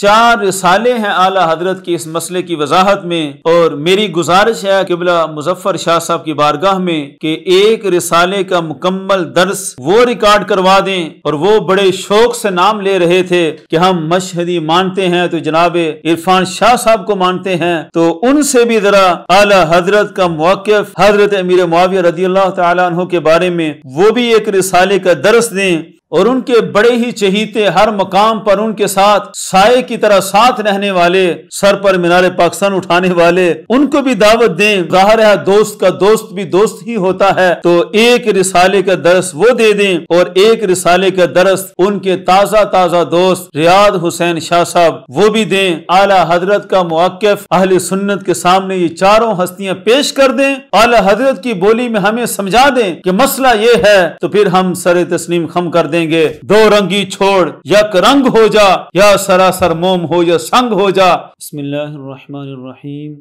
चार रिसाले हैं आला हजरत की इस मसले की वजाहत में और मेरी गुजारिश है किबला मुजफ्फर शाह साहब की बारगाह में कि एक रिसाले का मुकम्मल दर्स वो रिकॉर्ड करवा दें और वो बड़े शौक से नाम ले रहे थे कि हम मशहदी मानते हैं तो जनाब इरफान शाह साहब को मानते हैं तो उनसे भी जरा आला हजरत का मौकफ हजरत अमीर मुआविया रजी अल्लाह तु के बारे में वो भी एक रिसाले का दर्स दें और उनके बड़े ही चहीते हर मकाम पर उनके साथ साय की तरह साथ रहने वाले सर पर मीनार पाकिस्तान उठाने वाले उनको भी दावत दें जाहिर है दोस्त का दोस्त भी दोस्त ही होता है तो एक रिसाले का दरस वो दे दें और एक रिसाले का दरस उनके ताजा ताजा दोस्त रियाद हुसैन शाह साहब वो भी दें आला हजरत का मौकफ अहल सुन्नत के सामने ये चारों हस्तियां पेश कर दें आला हजरत की बोली में हमें समझा दें कि मसला ये है तो फिर हम सर तस्लीम खम कर दें देंगे दो रंगी छोड़ यक रंग हो जा या सरासर मोम हो या संग हो जा बसमीम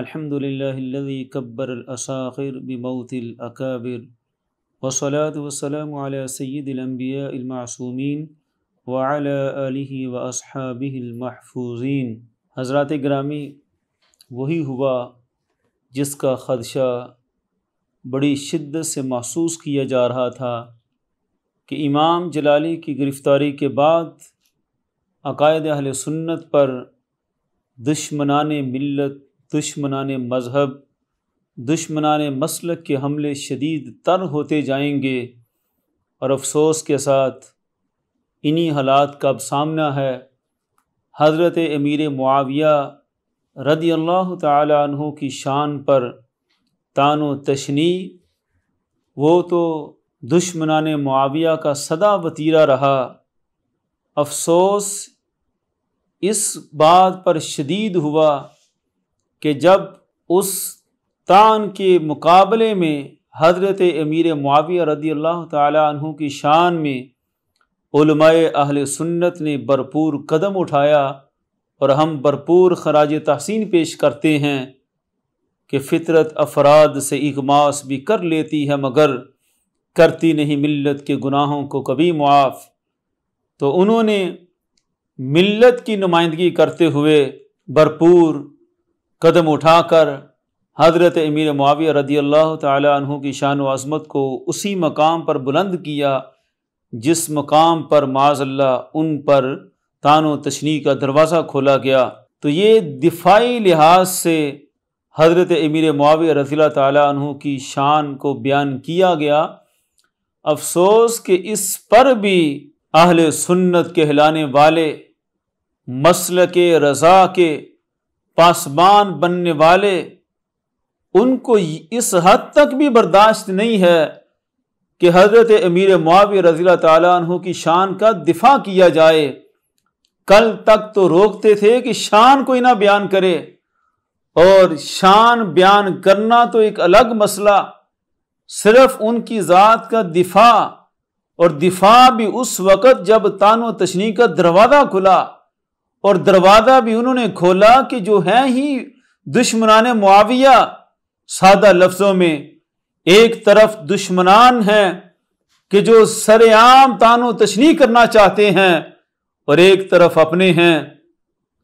अलहमदिल्लाजी कब्बर असाखिर बिमौतिलअाबिर वसलात वसलम सैदम्बियामासूमिन वाल व असहाबिलमहफूजीन हजरत ग्रामी वही हुआ जिसका खदशा बड़ी शिद्दत से महसूस किया जा रहा था कि इमाम जलाली की गिरफ़्तारी के बाद अकायद अहल सुन्नत पर दुश्मनान मिलत दुश्मनान मज़हब दुश्मनान मसलक के हमले शदीद तर होते जाएंगे और अफसोस के साथ इन्हीं हालात का अब सामना है हज़रत अमीर मुआविया रदी अल्लाह तहों की शान पर तान तशनी वो तो दुश्मनान मुआविया का सदा वतीरा रहा अफसोस इस बात पर शदीद हुआ कि जब उस तान के मुकाबले में हजरत अमीर मुआविया रदी अल्लाह तु की शान में अहल सुन्नत ने भरपूर कदम उठाया और हम भरपूर खराज तहसिन पेश करते हैं कि फ़ितरत अफराद से इकमास भी कर लेती है मगर करती नहीं मिल्लत के गुनाहों को कभी मुआफ़ तो उन्होंने मिल्लत की नुमाइंदगी करते हुए भरपूर कदम उठाकर हज़रत अमीर मुआविया रदी अल्लाह तहों की शान वज़मत को उसी मकाम पर बुलंद किया जिस मकाम पर माजल्ला उन पर तान तशनी का दरवाज़ा खोला गया तो ये दिफाई लिहाज से हज़रत अमीर मुआविया रजील तहों की शान को बयान किया गया अफसोस कि इस पर भी अहल सुन्नत कहलाने वाले मसल के रज़ा के पासबान बनने वाले उनको इस हद तक भी बर्दाश्त नहीं है कि हज़रत अमीर मुआवी रजील तु की शान का दिफा किया जाए कल तक तो रोकते थे कि शान कोई ना बयान करे और शान बयान करना तो एक अलग मसला सिर्फ उनकी ज़ात का दिफा और दिफा भी उस वक़्त जब तानो तशनी का दरवाज़ा खुला और दरवाज़ा भी उन्होंने खोला कि जो है ही दुश्मनान मुआविया सादा लफ्ज़ों में एक तरफ दुश्मनान हैं कि जो सरेआम तानो तशनी करना चाहते हैं और एक तरफ अपने हैं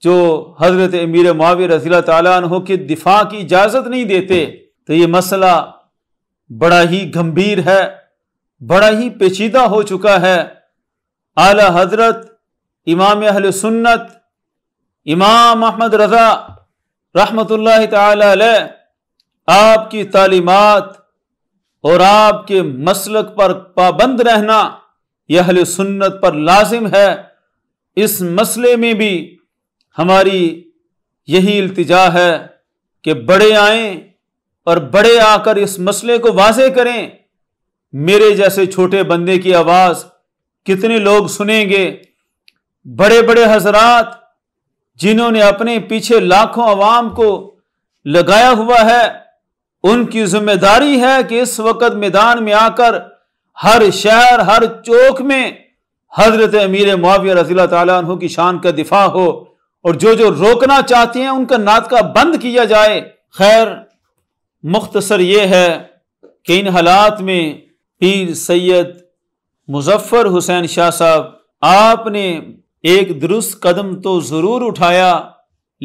जो हज़रत अमीर मावी रजील तु की दिफा की इजाज़त नहीं देते तो ये मसला बड़ा ही गंभीर है बड़ा ही पेचीदा हो चुका है आला हजरत इमाम अहल सुन्नत इमाम अहमद रज़ा रहमत आपकी तालीमत और आपके मसलक पर पाबंद रहना यह अहल सुन्नत पर लाजिम है इस मसले में भी हमारी यही इल्तिजा है कि बड़े आए और बड़े आकर इस मसले को वाजे करें मेरे जैसे छोटे बंदे की आवाज कितने लोग सुनेंगे बड़े बड़े हजरात जिन्होंने अपने पीछे लाखों आवाम को लगाया हुआ है उनकी जिम्मेदारी है कि इस वक्त मैदान में आकर हर शहर हर चौक में हजरत अमीर मुआविया रजी तु की शान का दिफा हो और जो जो रोकना चाहते हैं उनका नात का बंद किया जाए खैर मुख्तसर ये है कि इन हालात में पीर सैयद मुजफ़र हुसैन शाह साहब आपने एक दुरुस्त कदम तो ज़रूर उठाया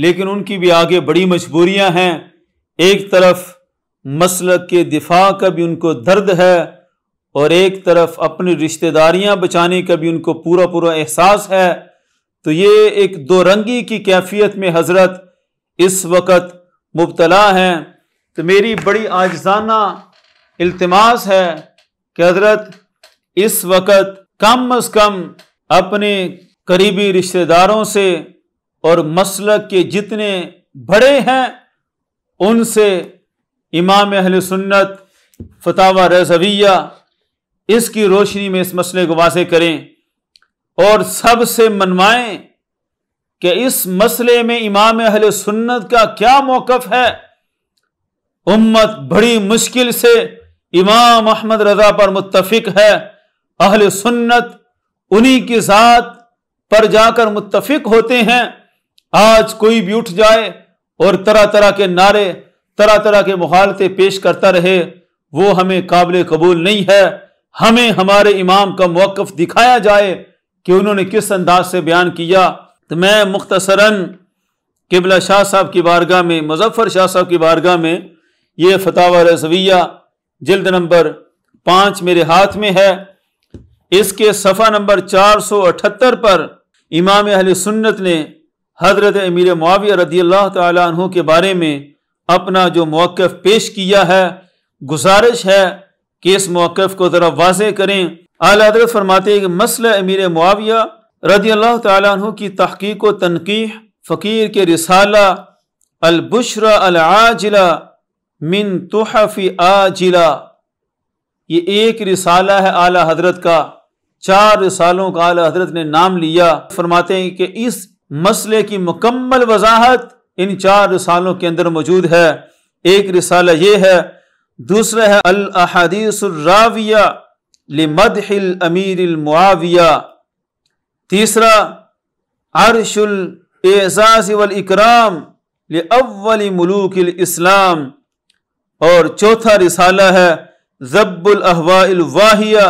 लेकिन उनकी भी आगे बड़ी मजबूरियां हैं एक तरफ मसलक के दिफा का भी उनको दर्द है और एक तरफ अपनी रिश्तेदारियां बचाने का भी उनको पूरा पूरा एहसास है तो ये एक दो रंगी की कैफियत में हजरत इस वक्त मुबतला हैं तो मेरी बड़ी आजाना इल्तमास है कि हजरत इस वक्त कम अज कम अपने करीबी रिश्तेदारों से और मसलक के जितने बड़े हैं उनसे इमाम अहल सुन्नत फतावा रजविया इसकी रोशनी में इस मसले को वाजे करें और सब से मनवाएं कि इस मसले में इमाम अहल सुन्नत का क्या मौकफ है उम्मत बड़ी मुश्किल से इमाम अहमद रजा पर मुतफिक है अहल सुन्नत उन्हीं की ज़ात पर जाकर मुत्तफिक होते हैं आज कोई भी उठ जाए और तरह तरह के नारे तरह तरह के मुखालते पेश करता रहे वो हमें काबिल कबूल नहीं है हमें हमारे इमाम का मौक़ दिखाया जाए कि उन्होंने किस अंदाज से बयान किया तो मैं मुख्तसरा किबला शाह साहब की बारगाह में मुजफ्फर शाह साहब की बारगाह में ये फतावा रजविया जल्द नंबर पांच मेरे हाथ में है इसके सफ़ा नंबर चार सौ अठहत्तर पर इमाम अहल सुन्नत ने हज़रत अमीर मुआविया रदी अल्लाह तहों के बारे में अपना जो मौक़ पेश किया है गुजारिश है कि इस मौक़ को ज़रा वाज करें अली हजरत फरमाते कि मसल अमीर मुआविया रदी अल्लाह तहों की तहकीक व तनकीह फ़कीर के रिसाला अलबुशरा अलाजिला मिन तोहफ़ी आजिला ये एक रिसाला है आला हजरत का चार रिसालों का आला हजरत ने नाम लिया फरमाते हैं कि इस मसले की मुकम्मल वजाहत इन चार रिसालों के अंदर मौजूद है एक रिसाला ये है दूसरा है अल अहदीसराविया लिमदहिल अमीर मुआविया तीसरा अरशुल एजाज वल इकराम अव्वल मलूक इस्लाम और चौथा रिसाला है जब्बुल वाहिया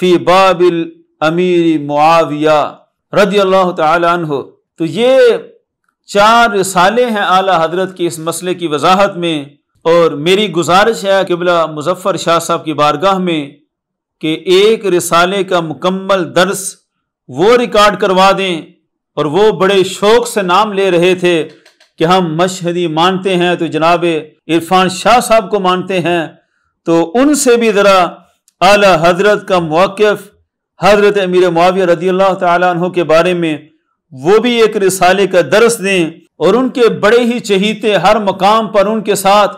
फी बाबिल अमीरी मुआविया रदी अल्लाह तहो तो ये चार रिसाले हैं आला हजरत के इस मसले की वजाहत में और मेरी गुजारिश है किबला मुजफ्फर शाह साहब की बारगाह में कि एक रिसाले का मुकम्मल दर्स वो रिकॉर्ड करवा दें और वो बड़े शौक से नाम ले रहे थे कि हम मशहदी मानते हैं तो जनाब इरफान शाह साहब को मानते हैं तो उनसे भी ज़रा आला हजरत का मौक़ हजरत अमीर मुआविया रजी अल्लाह तहों के बारे में वो भी एक रिसाले का दरस दें और उनके बड़े ही चहीते हर मकाम पर उनके साथ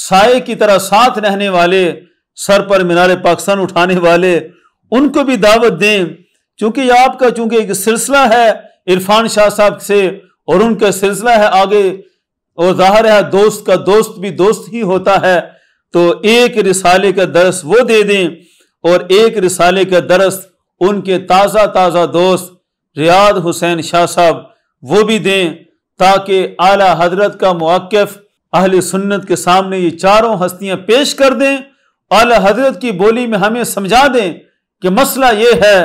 साय की तरह साथ रहने वाले सर पर मीनार पाकिस्तान उठाने वाले उनको भी दावत दें चूंकि आपका चूंकि एक सिलसिला है इरफान शाह साहब से और उनका सिलसिला है आगे और जाहिर है दोस्त का दोस्त भी दोस्त ही होता है तो एक रिसाले का दरस वो दे दें और एक रिसाले का दरस उनके ताज़ा ताज़ा दोस्त रियाद हुसैन शाह साहब वो भी दें ताकि आला हजरत का मौक़ अहल सुन्नत के सामने ये चारों हस्तियां पेश कर दें आला हजरत की बोली में हमें समझा दें कि मसला ये है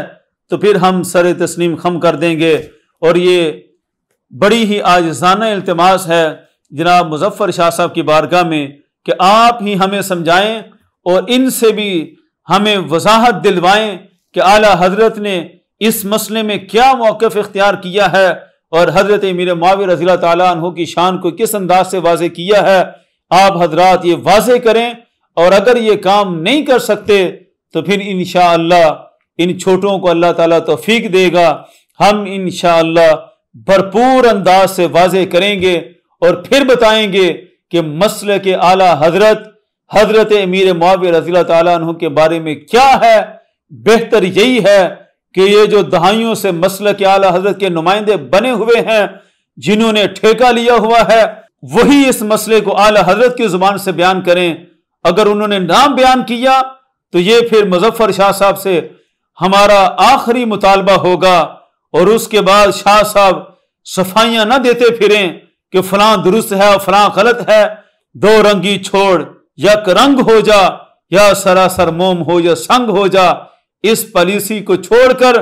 तो फिर हम सर तस्लीम खम कर देंगे और ये बड़ी ही आजाना अल्तमास है जनाब मुजफ्फर शाह साहब की बारगाह में कि आप ही हमें समझाएं और इनसे भी हमें वजाहत दिलवाएं कि आला हजरत ने इस मसले में क्या मौक़ इख्तियार किया है और हजरत मीर मावी रजी तु की शान को किस अंदाज से वाजे किया है आप हजरात ये वाजे करें और अगर ये काम नहीं कर सकते तो फिर इन इन छोटों को अल्लाह ताला तोफीक देगा हम इन भरपूर अंदाज से वाजे करेंगे और फिर बताएंगे कि मसल के आला हजरत हजरत अमीर माव रजील तु के बारे में क्या है बेहतर यही है कि ये जो दहाइयों से मसल के आला हजरत के नुमाइंदे बने हुए हैं जिन्होंने ठेका लिया हुआ है वही इस मसले को आला हजरत की जुबान से बयान करें अगर उन्होंने नाम बयान किया तो ये फिर मुजफ्फर शाह साहब से हमारा आखिरी मुतालबा होगा और उसके बाद शाह साहब सफाइयां ना देते फिरें कि फलां दुरुस्त है और फलां गलत है दो रंगी छोड़ यक रंग हो जा या सरासर मोम हो या संग हो जा इस पॉलिसी को छोड़कर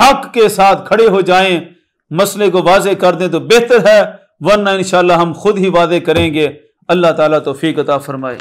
हक के साथ खड़े हो जाएं मसले को वाजे कर दें तो बेहतर है वरना इन हम खुद ही वादे करेंगे अल्लाह ताला तोफीकता फरमाए